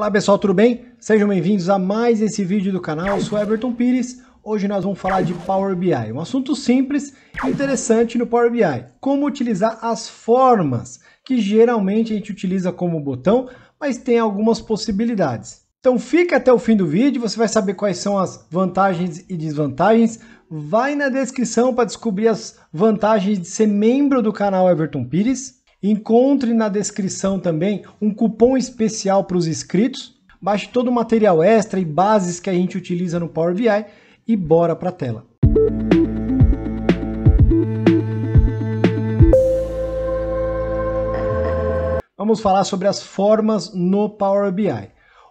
Olá pessoal, tudo bem? Sejam bem-vindos a mais esse vídeo do canal, eu sou Everton Pires. Hoje nós vamos falar de Power BI, um assunto simples e interessante no Power BI. Como utilizar as formas, que geralmente a gente utiliza como botão, mas tem algumas possibilidades. Então fica até o fim do vídeo, você vai saber quais são as vantagens e desvantagens. Vai na descrição para descobrir as vantagens de ser membro do canal Everton Pires. Encontre na descrição também um cupom especial para os inscritos. Baixe todo o material extra e bases que a gente utiliza no Power BI e bora para a tela. Vamos falar sobre as formas no Power BI.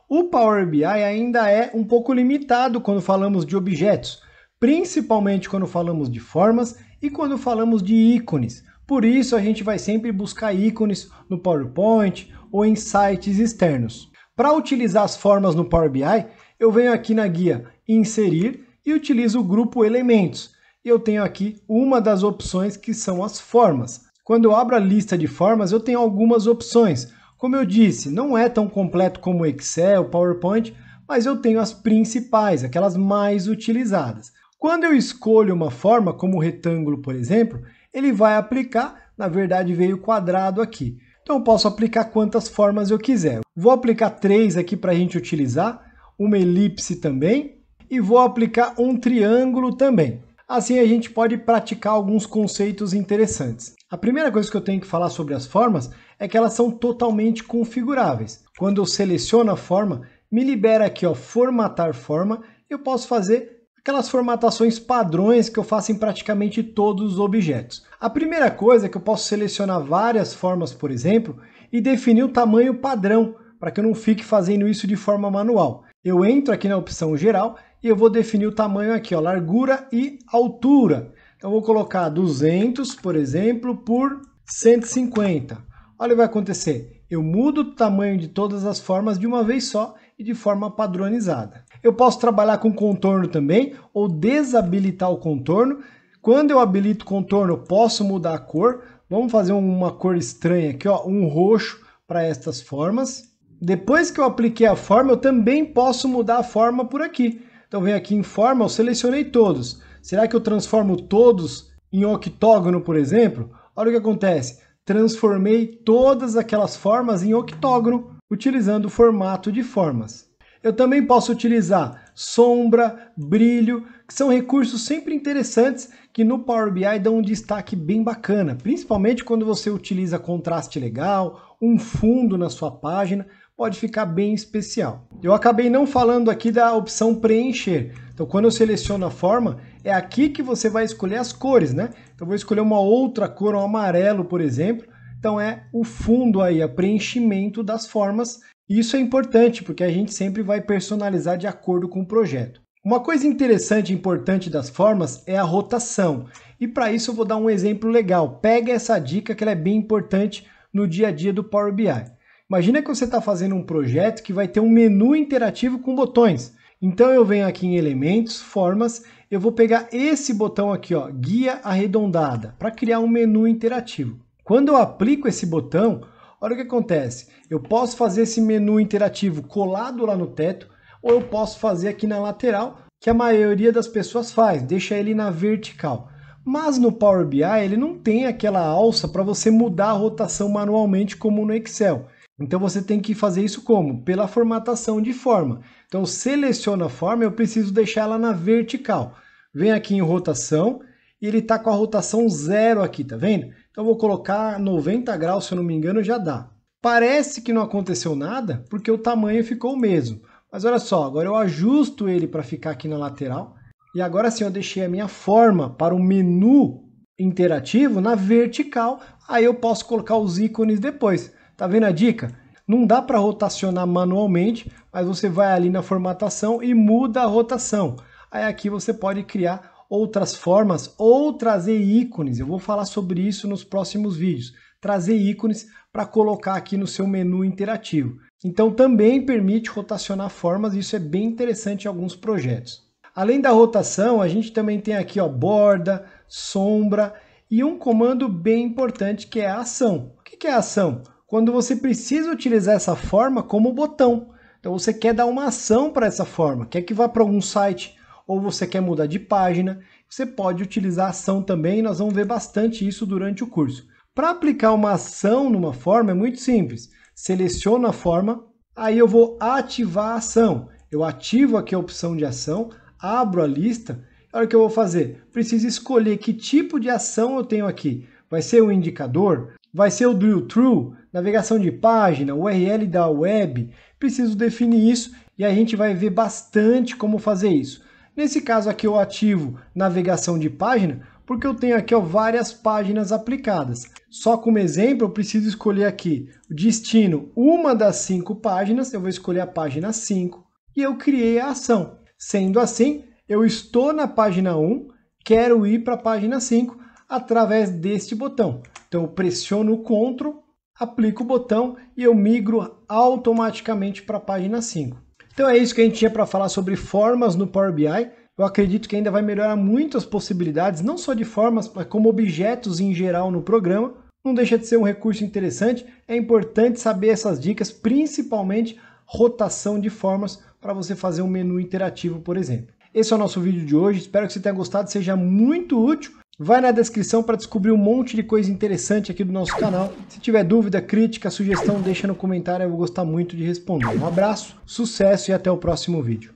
O Power BI ainda é um pouco limitado quando falamos de objetos, principalmente quando falamos de formas e quando falamos de ícones. Por isso a gente vai sempre buscar ícones no PowerPoint ou em sites externos. Para utilizar as formas no Power BI, eu venho aqui na guia Inserir e utilizo o grupo Elementos. Eu tenho aqui uma das opções que são as formas. Quando eu abro a lista de formas, eu tenho algumas opções. Como eu disse, não é tão completo como Excel, PowerPoint, mas eu tenho as principais, aquelas mais utilizadas. Quando eu escolho uma forma, como o retângulo, por exemplo, ele vai aplicar, na verdade veio quadrado aqui. Então eu posso aplicar quantas formas eu quiser. Vou aplicar três aqui para a gente utilizar, uma elipse também, e vou aplicar um triângulo também. Assim a gente pode praticar alguns conceitos interessantes. A primeira coisa que eu tenho que falar sobre as formas é que elas são totalmente configuráveis. Quando eu seleciono a forma, me libera aqui ó, formatar forma, eu posso fazer aquelas formatações padrões que eu faço em praticamente todos os objetos. A primeira coisa é que eu posso selecionar várias formas, por exemplo, e definir o tamanho padrão, para que eu não fique fazendo isso de forma manual. Eu entro aqui na opção geral e eu vou definir o tamanho aqui, ó, largura e altura. Então vou colocar 200, por exemplo, por 150. Olha o que vai acontecer, eu mudo o tamanho de todas as formas de uma vez só e de forma padronizada. Eu posso trabalhar com contorno também ou desabilitar o contorno. Quando eu habilito o contorno, eu posso mudar a cor. Vamos fazer uma cor estranha aqui, ó, um roxo para estas formas. Depois que eu apliquei a forma, eu também posso mudar a forma por aqui. Então vem aqui em forma, eu selecionei todos. Será que eu transformo todos em octógono, por exemplo? Olha o que acontece. Transformei todas aquelas formas em octógono, utilizando o formato de formas. Eu também posso utilizar sombra, brilho, que são recursos sempre interessantes que no Power BI dão um destaque bem bacana, principalmente quando você utiliza contraste legal, um fundo na sua página, pode ficar bem especial. Eu acabei não falando aqui da opção preencher, então quando eu seleciono a forma, é aqui que você vai escolher as cores, né? Então vou escolher uma outra cor, um amarelo, por exemplo, então é o fundo aí, a é preenchimento das formas isso é importante porque a gente sempre vai personalizar de acordo com o projeto. Uma coisa interessante e importante das formas é a rotação. E para isso eu vou dar um exemplo legal. Pega essa dica que ela é bem importante no dia a dia do Power BI. Imagina que você está fazendo um projeto que vai ter um menu interativo com botões. Então eu venho aqui em elementos, formas, eu vou pegar esse botão aqui, ó, guia arredondada, para criar um menu interativo. Quando eu aplico esse botão, Olha o que acontece. Eu posso fazer esse menu interativo colado lá no teto, ou eu posso fazer aqui na lateral, que a maioria das pessoas faz, deixa ele na vertical. Mas no Power BI ele não tem aquela alça para você mudar a rotação manualmente como no Excel. Então você tem que fazer isso como? Pela formatação de forma. Então seleciona a forma, eu preciso deixar ela na vertical. Vem aqui em rotação, e ele está com a rotação zero aqui, tá vendo? Então vou colocar 90 graus, se eu não me engano, já dá. Parece que não aconteceu nada, porque o tamanho ficou o mesmo. Mas olha só, agora eu ajusto ele para ficar aqui na lateral. E agora sim eu deixei a minha forma para o menu interativo na vertical. Aí eu posso colocar os ícones depois. Tá vendo a dica? Não dá para rotacionar manualmente, mas você vai ali na formatação e muda a rotação. Aí aqui você pode criar outras formas ou trazer ícones. Eu vou falar sobre isso nos próximos vídeos. Trazer ícones para colocar aqui no seu menu interativo. Então também permite rotacionar formas, isso é bem interessante em alguns projetos. Além da rotação, a gente também tem aqui ó, borda, sombra e um comando bem importante que é a ação. O que é a ação? Quando você precisa utilizar essa forma como botão. Então você quer dar uma ação para essa forma, quer que vá para algum site, ou você quer mudar de página, você pode utilizar a ação também, nós vamos ver bastante isso durante o curso. Para aplicar uma ação numa forma é muito simples. Seleciono a forma, aí eu vou ativar a ação. Eu ativo aqui a opção de ação, abro a lista. Olha o que eu vou fazer. Preciso escolher que tipo de ação eu tenho aqui. Vai ser o indicador? Vai ser o drill through? Navegação de página? URL da web? Preciso definir isso e a gente vai ver bastante como fazer isso. Nesse caso aqui eu ativo navegação de página, porque eu tenho aqui ó, várias páginas aplicadas. Só como exemplo, eu preciso escolher aqui o destino, uma das cinco páginas, eu vou escolher a página 5 e eu criei a ação. Sendo assim, eu estou na página 1, quero ir para a página 5 através deste botão. Então eu pressiono o CTRL, aplico o botão e eu migro automaticamente para a página 5. Então é isso que a gente tinha para falar sobre formas no Power BI. Eu acredito que ainda vai melhorar muitas possibilidades, não só de formas, mas como objetos em geral no programa. Não deixa de ser um recurso interessante. É importante saber essas dicas, principalmente rotação de formas para você fazer um menu interativo, por exemplo. Esse é o nosso vídeo de hoje. Espero que você tenha gostado, seja muito útil. Vai na descrição para descobrir um monte de coisa interessante aqui do nosso canal. Se tiver dúvida, crítica, sugestão, deixa no comentário, eu vou gostar muito de responder. Um abraço, sucesso e até o próximo vídeo.